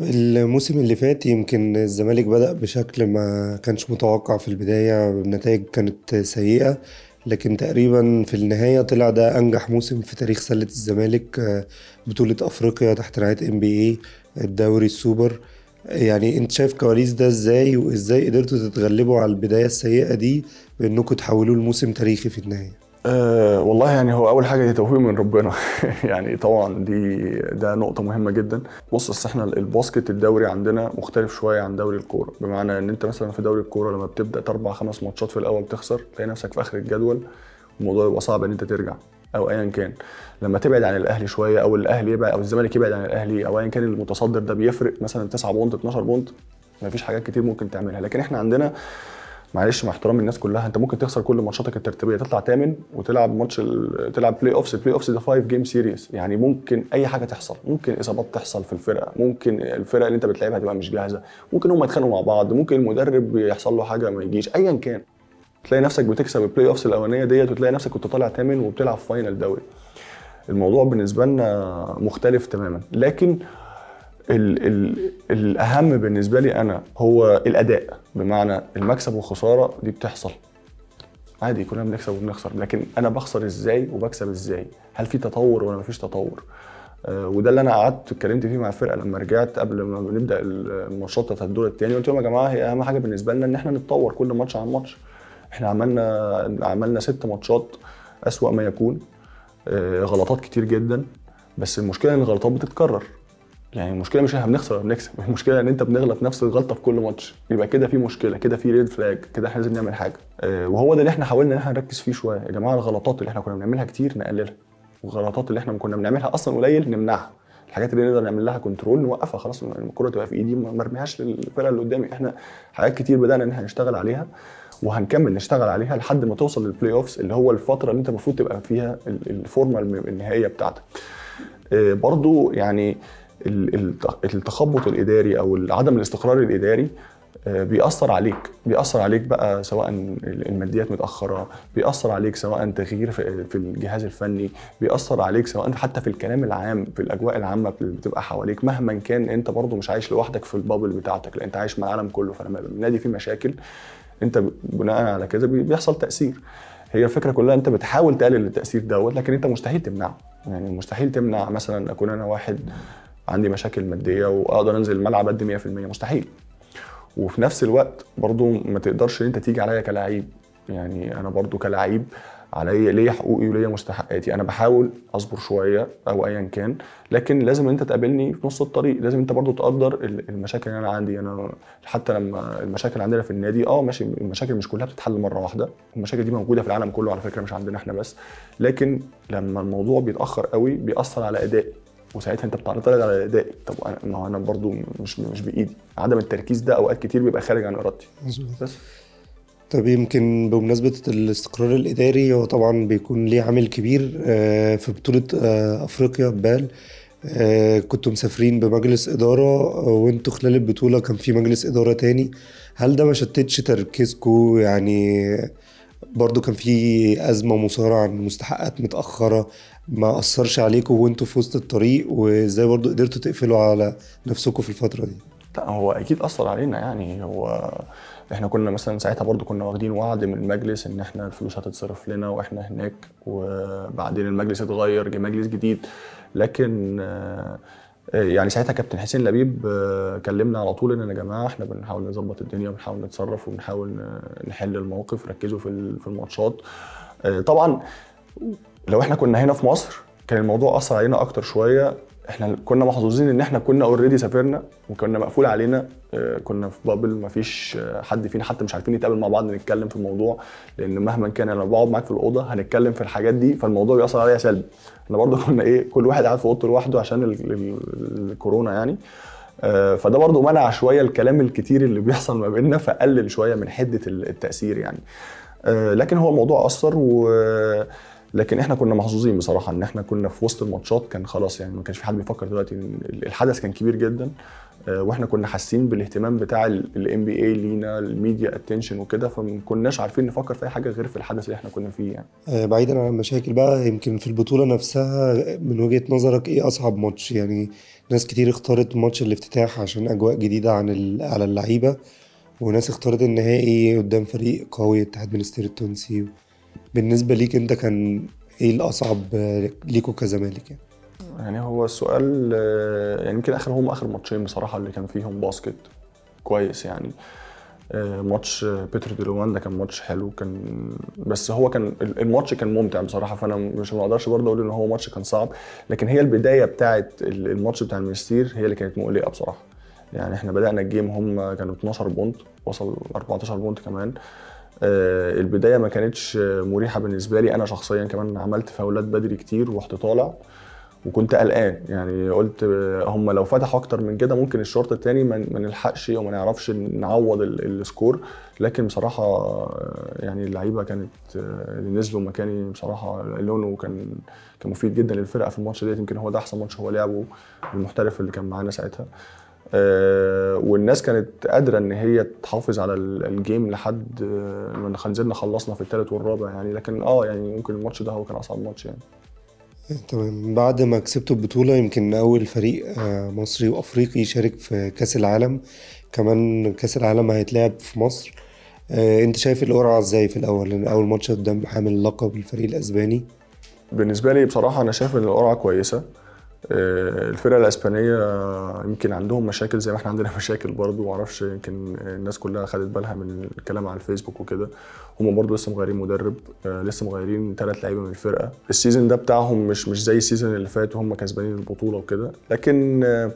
الموسم اللي فات يمكن الزمالك بدأ بشكل ما كانش متوقع في البداية النتائج كانت سيئة لكن تقريبا في النهاية طلع ده أنجح موسم في تاريخ سلة الزمالك آه، بطولة أفريقيا تحت رعاية ام بي اي الدوري السوبر يعني انت شايف كواليس ده ازاي وازاي قدرتوا تتغلبوا على البداية السيئة دي بانكم تحولوه لموسم تاريخي في النهاية آه، والله يعني هو اول حاجه دي توفيق من ربنا يعني طبعا دي ده نقطه مهمه جدا بص اصل احنا الباسكت الدوري عندنا مختلف شويه عن دوري الكوره بمعنى ان انت مثلا في دوري الكوره لما بتبدا اربع خمس ماتشات في الاول بتخسر تلاقي نفسك في اخر الجدول الموضوع يبقى صعب ان انت ترجع او ايا كان لما تبعد عن الاهلي شويه او الاهلي يبعد او الزمالك يبعد عن الاهلي او ايا كان المتصدر ده بيفرق مثلا 9 بونت 12 بونت مفيش حاجات كتير ممكن تعملها لكن احنا عندنا معلش مع احترامي الناس كلها انت ممكن تخسر كل ماتشاتك الترتيبيه تطلع تامن وتلعب ماتش ال... تلعب بلاي اوفس البلاي اوفس ده 5 جيم سيريز يعني ممكن اي حاجه تحصل ممكن اصابات تحصل في الفرقه ممكن الفرقه اللي انت بتلعبها تبقى مش جاهزه ممكن هم يتخانقوا مع بعض ممكن المدرب يحصل له حاجه ما يجيش ايا كان تلاقي نفسك بتكسب البلاي اوفس الاولانيه ديت وتلاقي نفسك كنت طالع تامن وبتلعب فاينل دوري الموضوع بالنسبه لنا مختلف تماما لكن ال ال الاهم بالنسبه لي انا هو الاداء بمعنى المكسب والخساره دي بتحصل عادي كلنا بنكسب وبنخسر لكن انا بخسر ازاي وبكسب ازاي هل في تطور ولا مفيش تطور آه، وده اللي انا قعدت اتكلمت فيه مع الفرقه لما رجعت قبل ما نبدا الماتشات بتاعت الدور الثاني قلت لهم يا جماعه هي اهم حاجه بالنسبه لنا ان احنا نتطور كل ماتش عن ماتش احنا عملنا عملنا ست ماتشات اسوا ما يكون آه، غلطات كتير جدا بس المشكله ان الغلطات بتتكرر يعني المشكله مش احنا بنخسر ولا بنكسب المشكله ان انت بنغلط نفس الغلطه في كل ماتش يبقى كده في مشكله كده في ريد فلاج كده احنا لازم نعمل حاجه آه، وهو ده اللي احنا حاولنا ان احنا نركز فيه شويه يا جماعه الغلطات اللي احنا كنا بنعملها كتير نقللها والغلطات اللي احنا كنا بنعملها اصلا قليل نمنعها الحاجات اللي نقدر نعمل لها كنترول نوقفها خلاص الكره تبقى في ايدي ما ارميهاش للفرقه اللي قدامي احنا حاجات كتير بدانا ان احنا نشتغل عليها وهنكمل نشتغل عليها لحد ما توصل للبلاي اوفس اللي هو الفتره اللي انت المفروض تبقى فيها الفورمه النهائيه بتاعتك آه، برضو يعني التخبط الاداري او عدم الاستقرار الاداري آه، بيأثر عليك بيأثر عليك بقى سواء الماديات متأخرة بيأثر عليك سواء تغيير في الجهاز الفني بيأثر عليك سواء حتى في الكلام العام في الأجواء العامة اللي بتبقى حواليك مهما كان أنت برضو مش عايش لوحدك في البابل بتاعتك لا أنت عايش مع العالم كله فلما النادي فيه مشاكل أنت بناء على كذا بيحصل تأثير هي الفكره كلها انت بتحاول تقلل التاثير دوت لكن انت مستحيل تمنعه يعني مستحيل تمنع مثلا اكون انا واحد عندي مشاكل ماديه واقدر انزل الملعب ادي 100% مستحيل وفي نفس الوقت برضو ما تقدرش انت تيجي عليا كلاعب يعني انا برضو كلاعب عليا ليا حقوقي وليا مستحقاتي انا بحاول اصبر شويه او ايا كان لكن لازم انت تقابلني في نص الطريق لازم انت برضو تقدر المشاكل اللي انا عندي انا حتى لما المشاكل عندنا في النادي اه ماشي المشاكل مش كلها بتتحل مره واحده المشاكل دي موجوده في العالم كله على فكره مش عندنا احنا بس لكن لما الموضوع بيتاخر قوي بيأثر على ادائي وساعتها انت بتعترض على ادائي طب انا ما هو انا برضو مش مش بايدي عدم التركيز ده اوقات كتير بيبقى خارج عن ارادتي بس طب يمكن بمناسبة الاستقرار الإداري هو طبعا بيكون ليه عامل كبير آه، في بطولة آه، أفريقيا بال آه، كنتوا مسافرين بمجلس إدارة وانتوا خلال البطولة كان في مجلس إدارة تاني هل ده ما شتتش تركيزكم يعني برضو كان في ازمه مصارعه عن مستحقات متاخره ما اثرش عليكم وانتوا في وسط الطريق وازاي برضو قدرتوا تقفلوا على نفسكم في الفتره دي لا هو اكيد اثر علينا يعني هو احنا كنا مثلا ساعتها برضو كنا واخدين وعد من المجلس ان احنا الفلوس هتتصرف لنا واحنا هناك وبعدين المجلس اتغير جه مجلس جديد لكن آه يعني ساعتها كابتن حسين لبيب آه، كلمنا على طول ان يا جماعه احنا بنحاول نظبط الدنيا وبنحاول نتصرف وبنحاول نحل المواقف ركزوا في في الماتشات آه، طبعا لو احنا كنا هنا في مصر كان الموضوع اثر علينا اكتر شويه احنا كنا محظوظين ان احنا كنا اوريدي سافرنا وكنا مقفول علينا آه، كنا في بابل مفيش آه، حد فينا حتى مش عارفين نتقابل مع بعض نتكلم في الموضوع لان مهما كان انا بقعد معاك في الاوضه هنتكلم في الحاجات دي فالموضوع بيأثر عليا سلبي احنا برضه كنا ايه كل واحد قاعد في اوضته لوحده عشان الكورونا يعني آه، فده برضه منع شويه الكلام الكتير اللي بيحصل ما بيننا فقلل شويه من حده التاثير يعني لكن هو الموضوع اثر و لكن احنا كنا محظوظين بصراحه ان احنا كنا في وسط الماتشات كان خلاص يعني ما كانش في حد بيفكر دلوقتي الحدث كان كبير جدا آه، واحنا كنا حاسين بالاهتمام بتاع الام بي اي لينا الميديا اتنشن وكده فما كناش عارفين نفكر في اي حاجه غير في الحدث اللي احنا كنا فيه يعني آه، بعيدا عن المشاكل بقى يمكن في البطوله نفسها من وجهه نظرك ايه اصعب ماتش يعني ناس كتير اختارت ماتش الافتتاح عشان اجواء جديده عن على اللعيبه وناس اختارت النهائي قدام فريق قوي اتحاد منستير التونسي بالنسبه ليك انت كان ايه الاصعب ليكوا كزمالك يعني؟ يعني هو السؤال آه، يعني يمكن اخر هم اخر ماتشين بصراحه اللي كان فيهم باسكت كويس يعني آه، ماتش بيتر دي رواندا كان ماتش حلو كان بس هو كان الماتش كان ممتع بصراحه فانا مش ما اقدرش برضه اقول ان هو ماتش كان صعب لكن هي البدايه بتاعه الماتش بتاع المستير هي اللي كانت مقلقه بصراحه يعني احنا بدانا الجيم هم كانوا 12 بونت وصل 14 بونت كمان آه، البدايه ما كانتش مريحه بالنسبه لي انا شخصيا كمان عملت فاولات بدري كتير ورحت طالع وكنت قلقان يعني قلت هم لو فتحوا اكتر من كده ممكن الشوط الثاني ما نلحقش وما نعرفش نعوض السكور لكن بصراحه آه، يعني اللعيبه كانت آه، اللي نزلوا مكاني بصراحه لونه كان كان مفيد جدا للفرقه في الماتش ده يمكن هو ده احسن ماتش هو لعبه المحترف اللي كان معانا ساعتها آه، والناس كانت قادره ان هي تحافظ على الجيم لحد آه، ما نزلنا خلصنا في الثالث والرابع يعني لكن اه يعني ممكن الماتش ده هو كان اصعب ماتش يعني تمام بعد ما كسبتوا البطوله يمكن اول فريق آه، مصري وافريقي يشارك في كاس العالم كمان كاس العالم هيتلعب في مصر انت شايف القرعه ازاي في الاول اول ماتش قدام حامل اللقب الفريق الاسباني بالنسبه لي بصراحه انا شايف ان القرعه كويسه آه، الفرقه الاسبانيه يمكن عندهم مشاكل زي ما احنا عندنا مشاكل برضه معرفش يمكن الناس كلها خدت بالها من الكلام على الفيسبوك وكده هم برضه لسه مغيرين مدرب آه، لسه مغيرين ثلاث لعيبه من الفرقه السيزون ده بتاعهم مش مش زي السيزون اللي فات وهم كسبانين البطوله وكده لكن آه،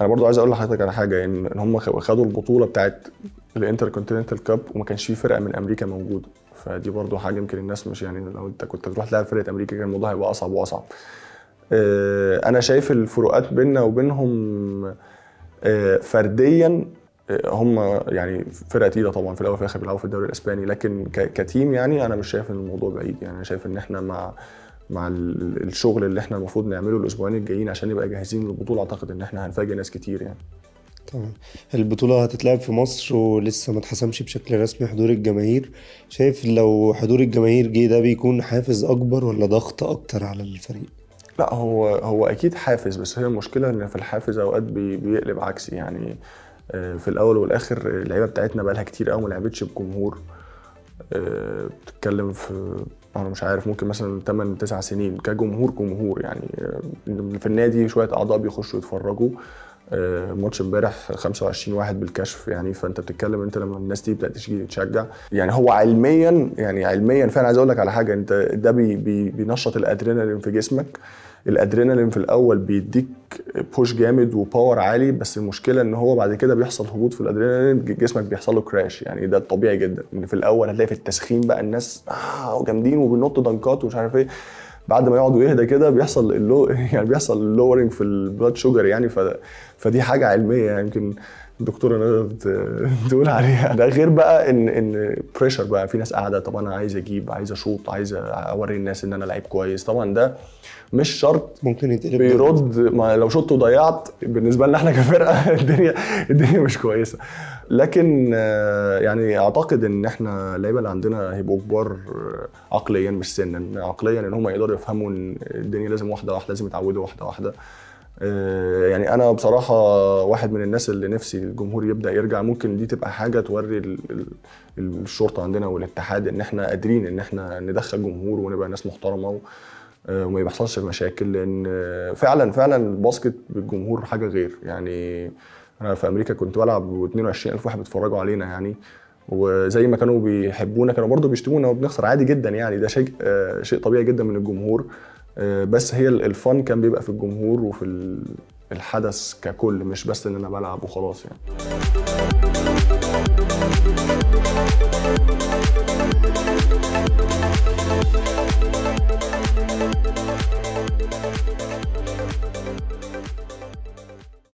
انا برضو عايز اقول لحضرتك على حاجه ان يعني هم خدوا البطوله بتاعت الانتر كونتيننتال كاب وما كانش فيه فرقه من امريكا موجوده فدي برضو حاجه يمكن الناس مش يعني لو انت كنت تروح تلعب فرقه امريكا كان الموضوع هيبقى اصعب واصعب آه، انا شايف الفروقات بيننا وبينهم آه، فرديا آه، هم يعني فرقه تقيله طبعا في الاول وفي الاخر بيلعبوا في الدوري الاسباني لكن كتيم يعني انا مش شايف ان الموضوع بعيد يعني انا شايف ان احنا مع مع الشغل اللي احنا المفروض نعمله الاسبوعين الجايين عشان نبقى جاهزين للبطوله اعتقد ان احنا هنفاجئ ناس كتير يعني تمام البطولة هتتلعب في مصر ولسه ما اتحسمش بشكل رسمي حضور الجماهير شايف لو حضور الجماهير جه ده بيكون حافز أكبر ولا ضغط أكتر على الفريق؟ لا هو هو اكيد حافز بس هي المشكله ان في الحافز اوقات بيقلب عكسي يعني آه، في الاول والاخر اللعيبه بتاعتنا بقالها كتير قوي ما لعبتش بجمهور آه، بتتكلم في انا مش عارف ممكن مثلا 8 9 سنين كجمهور جمهور يعني آه، في النادي شويه اعضاء بيخشوا يتفرجوا ماتش امبارح 25 واحد بالكشف يعني فانت بتتكلم انت لما الناس دي بدات تيجي تشجع يعني هو علميا يعني علميا فعلا عايز اقول لك على حاجه انت ده بي بي بينشط الادرينالين في جسمك الادرينالين في الاول بيديك بوش جامد وباور عالي بس المشكله ان هو بعد كده بيحصل هبوط في الادرينالين جسمك بيحصل له كراش يعني ده طبيعي جدا ان في الاول هتلاقي في التسخين بقى الناس آه جامدين وبينطوا دنكات ومش عارف ايه بعد ما يقعدوا يهدى كده بيحصل اللو يعني بيحصل لورنج في البلاد شوجر يعني ف... فدي حاجه علميه يعني يمكن يعني الدكتوره نادر تقول عليها ده غير بقى ان ان بريشر بقى في ناس قاعده طب انا عايز اجيب عايز اشوط عايز اوري الناس ان انا لعيب كويس طبعا ده مش شرط ممكن يتقلب بيرد ما لو شطت وضيعت بالنسبه لنا احنا كفرقه الدنيا الدنيا مش كويسه لكن آه، يعني اعتقد ان احنا اللعيبه اللي عندنا هيبقوا كبار آه، عقليا مش سنا عقليا ان هم يقدروا يفهموا ان الدنيا لازم واحده واحده لازم يتعودوا واحده واحده آه، يعني انا بصراحه واحد من الناس اللي نفسي الجمهور يبدا يرجع ممكن دي تبقى حاجه توري الشرطه عندنا والاتحاد ان احنا قادرين ان احنا ندخل جمهور ونبقى ناس محترمه آه، وما يحصلش مشاكل لان فعلا فعلا الباسكت بالجمهور حاجه غير يعني انا في امريكا كنت بلعب و22000 واحد بيتفرجوا علينا يعني وزي ما كانوا بيحبونا كانوا برضو بيشتمونا وبنخسر عادي جدا يعني ده شيء آه، شيء طبيعي جدا من الجمهور آه، بس هي الفن كان بيبقى في الجمهور وفي الحدث ككل مش بس ان انا بلعب وخلاص يعني